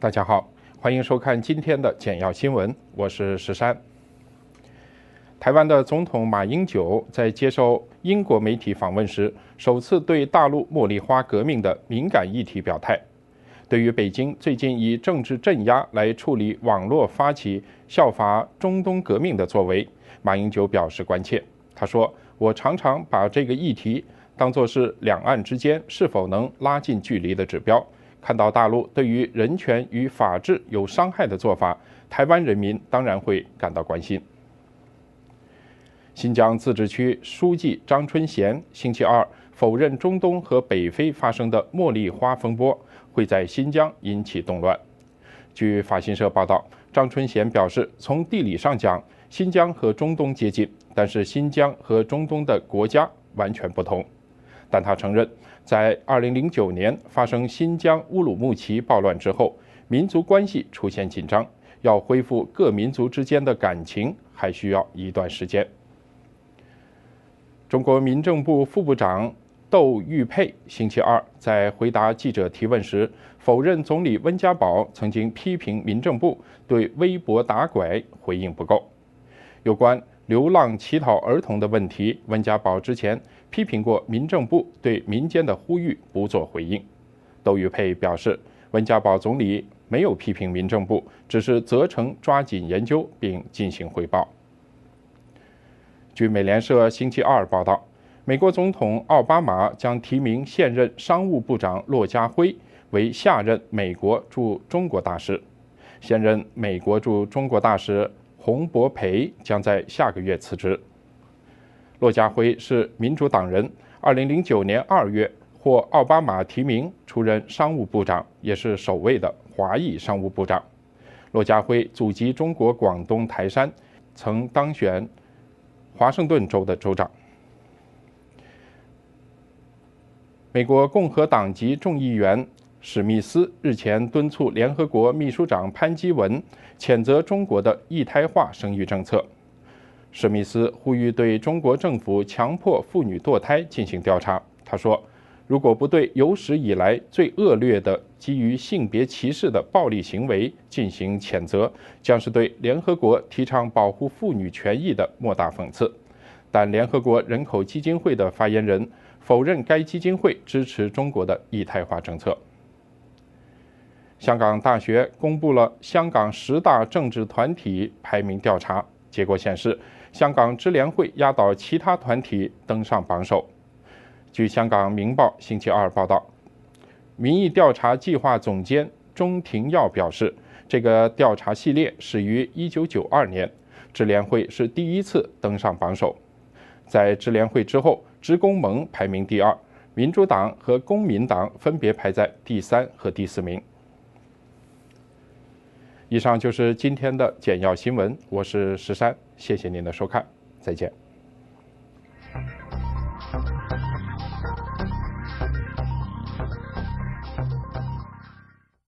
大家好，欢迎收看今天的简要新闻，我是十三。台湾的总统马英九在接受英国媒体访问时，首次对大陆茉莉花革命的敏感议题表态。对于北京最近以政治镇压来处理网络发起效法中东革命的作为，马英九表示关切。他说：“我常常把这个议题当做是两岸之间是否能拉近距离的指标。”看到大陆对于人权与法治有伤害的做法，台湾人民当然会感到关心。新疆自治区书记张春贤星期二否认中东和北非发生的茉莉花风波会在新疆引起动乱。据法新社报道，张春贤表示，从地理上讲，新疆和中东接近，但是新疆和中东的国家完全不同。但他承认，在2009年发生新疆乌鲁木齐暴乱之后，民族关系出现紧张，要恢复各民族之间的感情还需要一段时间。中国民政部副部长窦玉沛星期二在回答记者提问时否认，总理温家宝曾经批评民政部对微博打拐回应不够。有关流浪乞讨儿童的问题，温家宝之前。批评过民政部对民间的呼吁不做回应，窦玉沛表示，温家宝总理没有批评民政部，只是责成抓紧研究并进行汇报。据美联社星期二报道，美国总统奥巴马将提名现任商务部长骆家辉为下任美国驻中国大使，现任美国驻中国大使洪博培将在下个月辞职。骆家辉是民主党人，二零零九年二月获奥巴马提名出任商务部长，也是首位的华裔商务部长。骆家辉祖籍中国广东台山，曾当选华盛顿州的州长。美国共和党籍众议员史密斯日前敦促联合国秘书长潘基文谴责中国的“一胎化”生育政策。史密斯呼吁对中国政府强迫妇女堕胎进行调查。他说：“如果不对有史以来最恶劣的基于性别歧视的暴力行为进行谴责，将是对联合国提倡保护妇女权益的莫大讽刺。”但联合国人口基金会的发言人否认该基金会支持中国的异胎化政策。香港大学公布了香港十大政治团体排名调查。结果显示，香港支联会压倒其他团体登上榜首。据香港《明报》星期二报道，民意调查计划总监钟廷耀表示，这个调查系列始于1992年，支联会是第一次登上榜首。在支联会之后，职工盟排名第二，民主党和公民党分别排在第三和第四名。以上就是今天的简要新闻，我是十三，谢谢您的收看，再见。